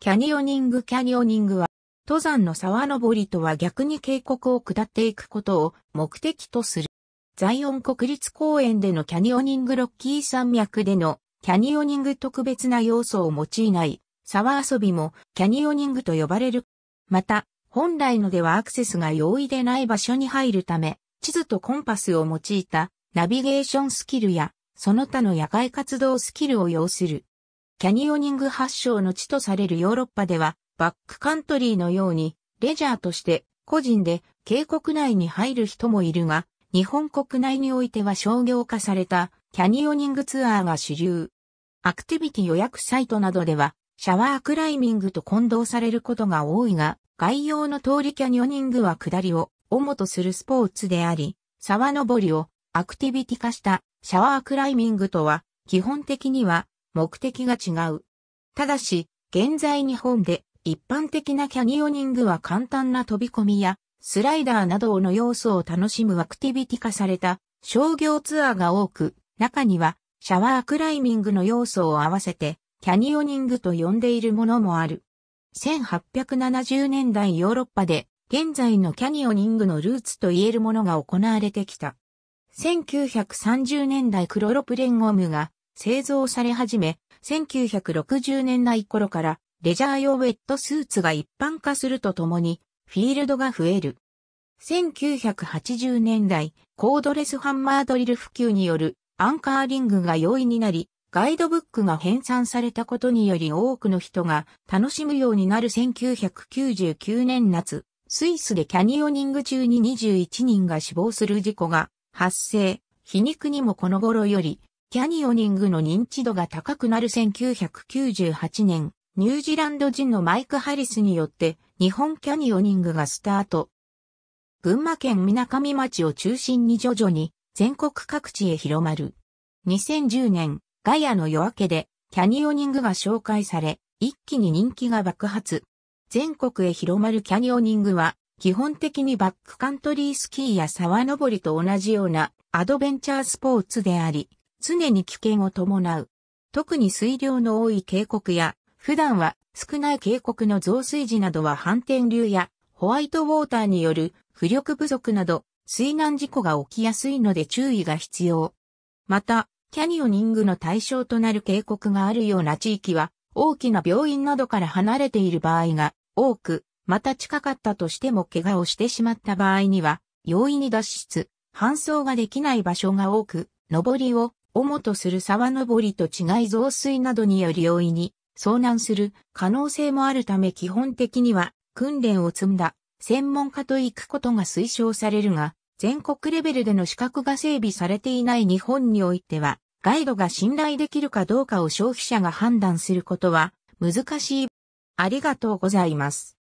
キャニオニングキャニオニングは、登山の沢登りとは逆に渓谷を下っていくことを目的とする。ザイオン国立公園でのキャニオニングロッキー山脈でのキャニオニング特別な要素を用いない沢遊びもキャニオニングと呼ばれる。また、本来のではアクセスが容易でない場所に入るため、地図とコンパスを用いたナビゲーションスキルやその他の野外活動スキルを要するキャニオニング発祥の地とされるヨーロッパでは、バックカントリーのように、レジャーとして個人で渓谷内に入る人もいるが、日本国内においては商業化されたキャニオニングツアーが主流。アクティビティ予約サイトなどでは、シャワークライミングと混同されることが多いが、概要の通りキャニオニングは下りを主とするスポーツであり、沢登りをアクティビティ化したシャワークライミングとは、基本的には目的が違う。ただし、現在日本で一般的なキャニオニングは簡単な飛び込みやスライダーなどの要素を楽しむアクティビティ化された商業ツアーが多く、中にはシャワークライミングの要素を合わせてキャニオニングと呼んでいるものもある。1870年代ヨーロッパで現在のキャニオニングのルーツと言えるものが行われてきた。1930年代クロロプレンゴムが製造され始め、1960年代頃からレジャー用ウェットスーツが一般化するとともに、フィールドが増える。1980年代、コードレスハンマードリル普及によるアンカーリングが容易になり、ガイドブックが編纂されたことにより多くの人が楽しむようになる1999年夏、スイスでキャニオニング中に21人が死亡する事故が発生。皮肉にもこの頃よりキャニオニングの認知度が高くなる1998年、ニュージーランド人のマイク・ハリスによって日本キャニオニングがスタート。群馬県水上町を中心に徐々に全国各地へ広まる。2010年、ガヤの夜明けでキャニオニングが紹介され、一気に人気が爆発。全国へ広まるキャニオニングは、基本的にバックカントリースキーや沢登りと同じようなアドベンチャースポーツであり、常に危険を伴う。特に水量の多い渓谷や、普段は少ない渓谷の増水時などは反転流やホワイトウォーターによる浮力不足など水難事故が起きやすいので注意が必要。また、キャニオニングの対象となる渓谷があるような地域は、大きな病院などから離れている場合が多く、また近かったとしても怪我をしてしまった場合には、容易に脱出、搬送ができない場所が多く、上りを主とする沢登りと違い増水などにより容易に遭難する可能性もあるため基本的には訓練を積んだ専門家と行くことが推奨されるが、全国レベルでの資格が整備されていない日本においては、ガイドが信頼できるかどうかを消費者が判断することは難しい。ありがとうございます。